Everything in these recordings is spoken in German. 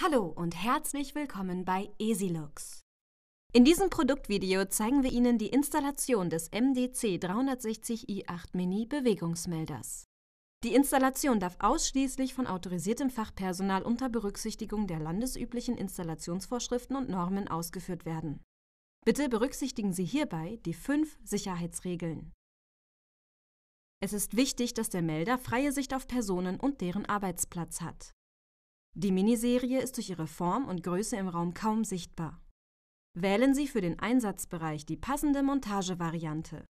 Hallo und herzlich willkommen bei Easylux. In diesem Produktvideo zeigen wir Ihnen die Installation des MDC 360i8 Mini Bewegungsmelders. Die Installation darf ausschließlich von autorisiertem Fachpersonal unter Berücksichtigung der landesüblichen Installationsvorschriften und Normen ausgeführt werden. Bitte berücksichtigen Sie hierbei die fünf Sicherheitsregeln. Es ist wichtig, dass der Melder freie Sicht auf Personen und deren Arbeitsplatz hat. Die Miniserie ist durch ihre Form und Größe im Raum kaum sichtbar. Wählen Sie für den Einsatzbereich die passende Montagevariante.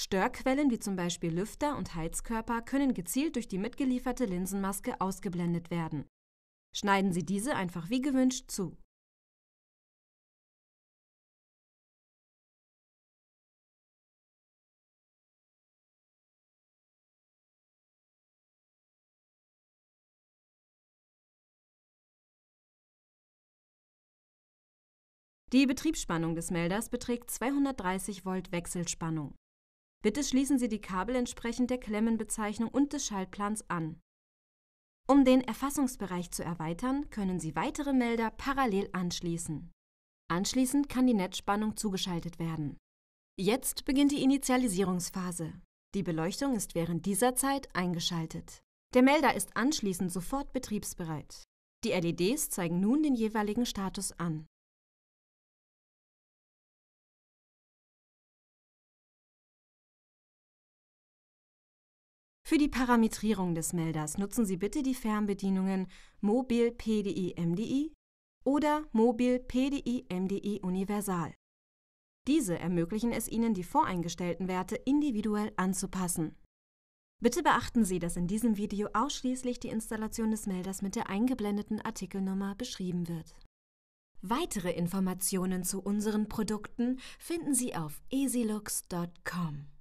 Störquellen wie zum Beispiel Lüfter und Heizkörper können gezielt durch die mitgelieferte Linsenmaske ausgeblendet werden. Schneiden Sie diese einfach wie gewünscht zu Die Betriebsspannung des Melders beträgt 230 Volt Wechselspannung. Bitte schließen Sie die Kabel entsprechend der Klemmenbezeichnung und des Schaltplans an. Um den Erfassungsbereich zu erweitern, können Sie weitere Melder parallel anschließen. Anschließend kann die Netzspannung zugeschaltet werden. Jetzt beginnt die Initialisierungsphase. Die Beleuchtung ist während dieser Zeit eingeschaltet. Der Melder ist anschließend sofort betriebsbereit. Die LEDs zeigen nun den jeweiligen Status an. Für die Parametrierung des Melders nutzen Sie bitte die Fernbedienungen Mobil PDI MDI oder Mobil PDI MDI Universal. Diese ermöglichen es Ihnen, die voreingestellten Werte individuell anzupassen. Bitte beachten Sie, dass in diesem Video ausschließlich die Installation des Melders mit der eingeblendeten Artikelnummer beschrieben wird. Weitere Informationen zu unseren Produkten finden Sie auf easylux.com.